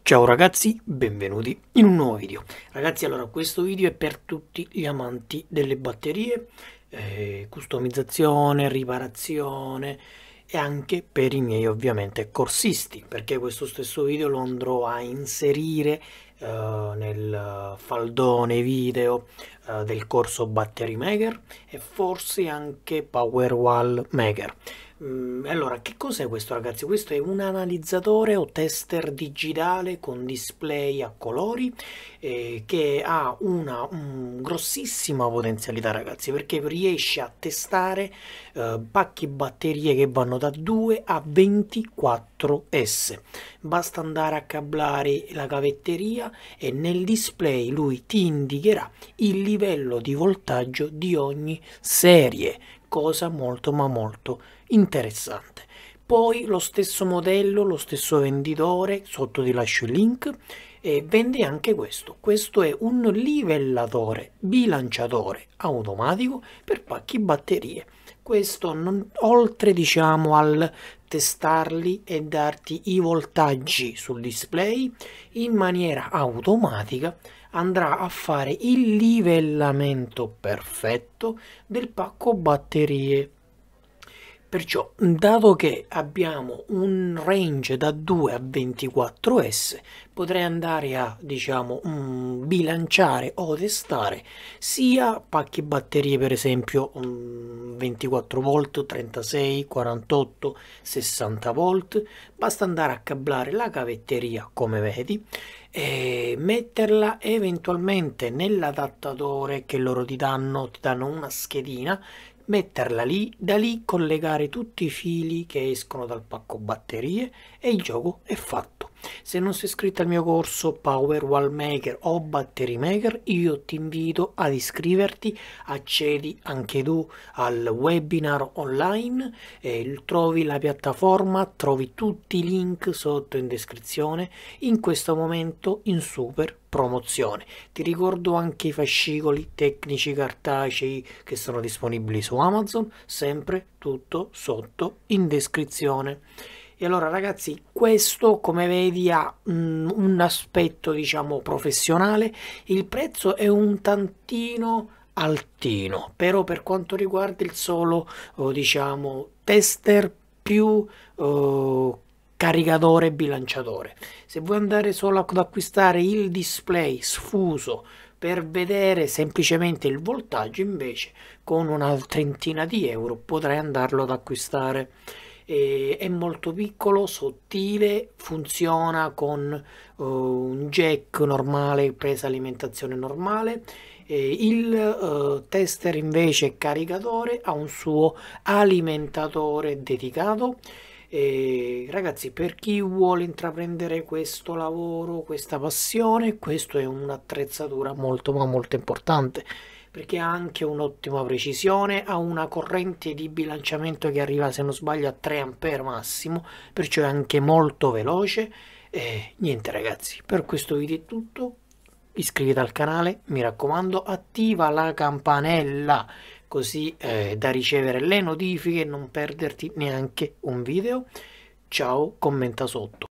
Ciao ragazzi, benvenuti in un nuovo video. Ragazzi, allora questo video è per tutti gli amanti delle batterie, eh, customizzazione, riparazione e anche per i miei ovviamente corsisti, perché questo stesso video lo andrò a inserire eh, nel faldone video eh, del corso Battery Maker e forse anche Power Wall Maker. Mm, allora, che cos'è questo ragazzi? Questo è un analizzatore o tester digitale con display a colori eh, che ha una um, grossissima potenzialità ragazzi perché riesce a testare eh, pacchi batterie che vanno da 2 a 24S. Basta andare a cablare la cavetteria e nel display lui ti indicherà il livello di voltaggio di ogni serie, cosa molto ma molto interessante. Poi lo stesso modello, lo stesso venditore, sotto ti lascio il link, e vende anche questo. Questo è un livellatore bilanciatore automatico per pacchi batterie questo non, oltre diciamo al testarli e darti i voltaggi sul display in maniera automatica andrà a fare il livellamento perfetto del pacco batterie Perciò, dato che abbiamo un range da 2 a 24S, potrei andare a, diciamo, um, bilanciare o testare sia pacchi batterie, per esempio, um, 24V, 36, 48, 60V. Basta andare a cablare la cavetteria, come vedi, e metterla eventualmente nell'adattatore che loro ti danno, ti danno una schedina metterla lì, da lì collegare tutti i fili che escono dal pacco batterie e il gioco è fatto. Se non sei iscritto al mio corso Power Wall Maker o Battery Maker, io ti invito ad iscriverti, accedi anche tu al webinar online, eh, trovi la piattaforma, trovi tutti i link sotto in descrizione, in questo momento in super promozione. Ti ricordo anche i fascicoli tecnici cartacei che sono disponibili su Amazon, sempre tutto sotto in descrizione. E allora ragazzi, questo come vedi ha mm, un aspetto diciamo professionale, il prezzo è un tantino altino, però per quanto riguarda il solo oh, diciamo tester più oh, caricatore e bilanciatore. Se vuoi andare solo ad acquistare il display sfuso per vedere semplicemente il voltaggio invece con una trentina di euro potrai andarlo ad acquistare è molto piccolo, sottile, funziona con eh, un jack normale, presa alimentazione normale. Eh, il tester invece caricatore ha un suo alimentatore dedicato. E ragazzi, per chi vuole intraprendere questo lavoro, questa passione, questo è un'attrezzatura molto ma molto importante perché ha anche un'ottima precisione, ha una corrente di bilanciamento che arriva se non sbaglio a 3 A massimo, perciò è anche molto veloce. E niente ragazzi, per questo video è tutto, iscriviti al canale, mi raccomando, attiva la campanella così eh, da ricevere le notifiche e non perderti neanche un video. Ciao, commenta sotto.